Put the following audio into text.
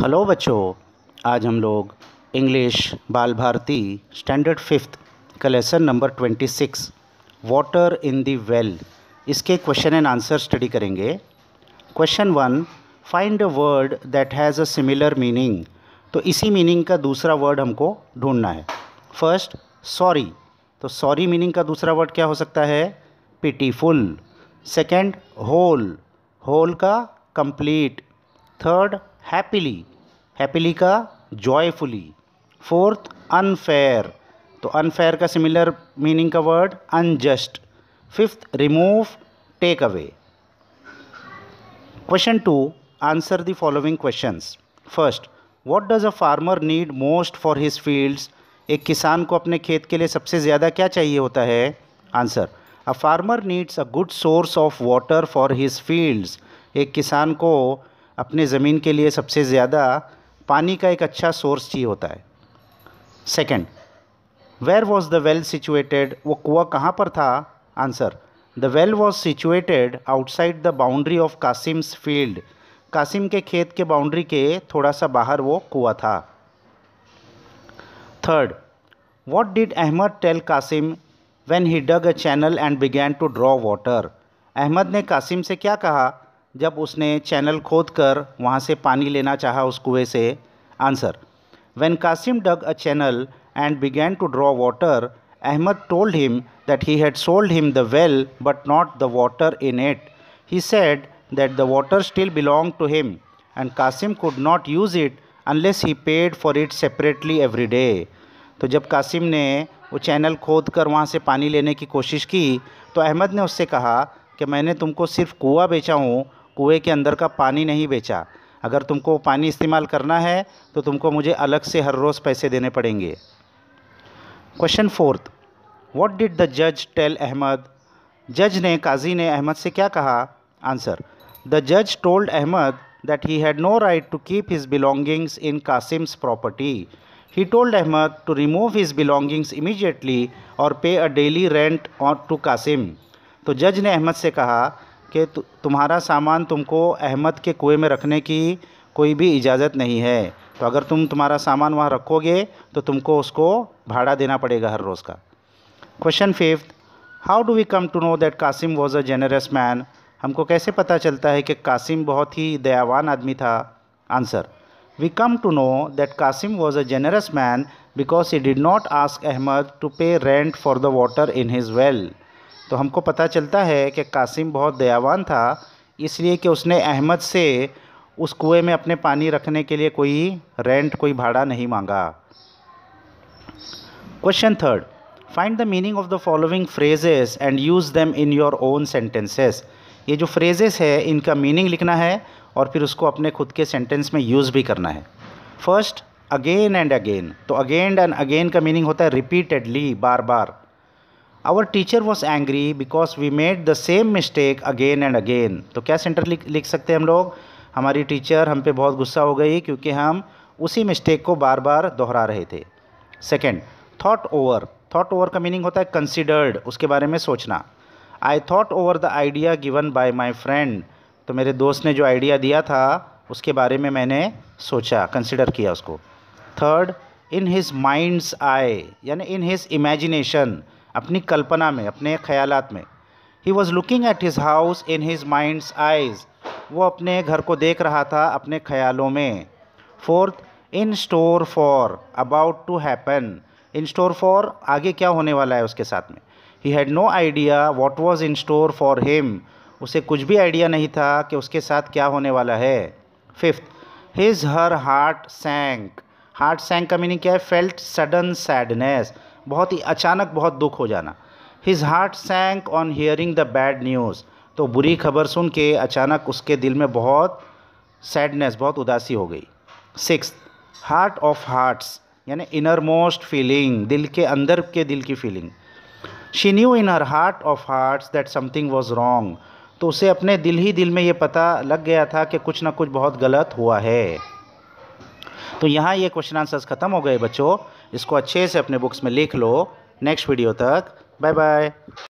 hello बच्चों आज हम लोग English Bal Bharati standard fifth का lesson number twenty six water in the well इसके क्वेश्चन एंड आंसर स्टडी करेंगे question one find a word that has a similar meaning तो इसी मीनिंग का दूसरा वर्ड हमको ढूंढना है फर्स्ट सॉरी तो सॉरी मीनिंग का दूसरा वर्ड क्या हो सकता है पिटीफुल सेकेंड होल होल का कंप्लीट थर्ड हैप्पीली हैप्पीली का जॉयफुली फोर्थ अनफेयर तो अनफेयर का सिमिलर मीनिंग का word unjust fifth remove take away question two answer the following questions first what does a farmer need most for his fields एक किसान को अपने खेत के लिए सबसे ज़्यादा क्या चाहिए होता है answer a farmer needs a good source of water for his fields एक किसान को अपने ज़मीन के लिए सबसे ज़्यादा पानी का एक अच्छा सोर्स ही होता है second where was the well situated वो कुआ कहाँ पर था answer the well was situated outside the boundary of Kasim's field Kasim के खेत के बाउंड्री के थोड़ा सा बाहर वो कुआ था third what did Ahmad tell Kasim when he dug a channel and began to draw water Ahmad ने कासिम से क्या कहा जब उसने चैनल खोद कर वहाँ से पानी लेना चाहा उस कुएँ से answer when Kasim dug a channel and began to draw water Ahmad told him that he had sold him the well but not the water in it he said that the water still belong to him and Kasim could not use it unless he paid for it separately every day तो जब कासिम ने वो channel खोद कर वहाँ से पानी लेने की कोशिश की तो अहमद ने उससे कहा कि मैंने तुमको सिर्फ कुआ बेचा हूँ कुएं के अंदर का पानी नहीं बेचा अगर तुमको पानी इस्तेमाल करना है तो तुमको मुझे अलग से हर रोज़ पैसे देने पड़ेंगे question fourth what did the जज टेल अहमद जज ने काजी ने अहमद से क्या कहा आंसर द जज told Ahmad that he had no right to keep his belongings in कासिम्स property he told Ahmad to remove his belongings immediately और पे अ डेली रेंट और टू कासिम तो जज ने अहमद से कहा कि तुम्हारा सामान तुमको अहमद के कुएँ में रखने की कोई भी इजाज़त नहीं है तो अगर तुम तुम्हारा सामान वहाँ रखोगे तो तुमको उसको भाड़ा देना पड़ेगा हर रोज़ का question fifth how do we come to know that Kasim was a generous man हमको कैसे पता चलता है कि कासिम बहुत ही दयावान आदमी था answer we come to know that Kasim was a generous man because he did not ask Ahmad to pay rent for the water in his well तो हमको पता चलता है कि कासिम बहुत दयावान था इसलिए कि उसने अहमद से उस कुएं में अपने पानी रखने के लिए कोई रेंट कोई भाड़ा नहीं मांगा question third find the meaning of the following phrases and use them in your own sentences ये जो फ्रेजेस है इनका मीनिंग लिखना है और फिर उसको अपने खुद के सेंटेंस में यूज़ भी करना है फर्स्ट अगेन एंड अगेन तो अगेन एंड अगेन का मीनिंग होता है रिपीटेडली बार बार our teacher was angry because we made the same mistake again and again तो क्या सेंटर लिख लिख सकते हैं हम लोग हमारी टीचर हम पे बहुत गुस्सा हो गई क्योंकि हम उसी मिस्टेक को बार बार दोहरा रहे थे second thought over thought over का मीनिंग होता है कंसिडर्ड उसके बारे में सोचना I thought over the idea given by my friend तो मेरे दोस्त ने जो आइडिया दिया था उसके बारे में मैंने सोचा कंसिडर किया उसको third in his mind's eye यानी इन हिज इमेजिनेशन अपनी कल्पना में अपने ख्यालात में he was looking at his house in his mind's eyes वो अपने घर को देख रहा था अपने ख्यालों में fourth in store for about to happen in store for आगे क्या होने वाला है उसके साथ में he had no idea what was in store for him उसे कुछ भी आइडिया नहीं था कि उसके साथ क्या होने वाला है fifth his her heart sank heart sank का मीनिंग क्या है फेल्ट सडन सैडनेस बहुत ही अचानक बहुत दुख हो जाना his heart sank on hearing the bad news तो बुरी खबर सुन के अचानक उसके दिल में बहुत सैडनेस बहुत उदासी हो गई सिक्स हार्ट ऑफ हार्ट्स यानी इनर मोस्ट फीलिंग दिल के अंदर के दिल की फीलिंग she knew in her heart of hearts that something was wrong तो उसे अपने दिल ही दिल में ये पता लग गया था कि कुछ ना कुछ बहुत गलत हुआ है तो यहाँ ये क्वेश्चन आंसर्स खत्म हो गए बच्चों इसको अच्छे से अपने बुक्स में लिख लो नेक्स्ट वीडियो तक बाय बाय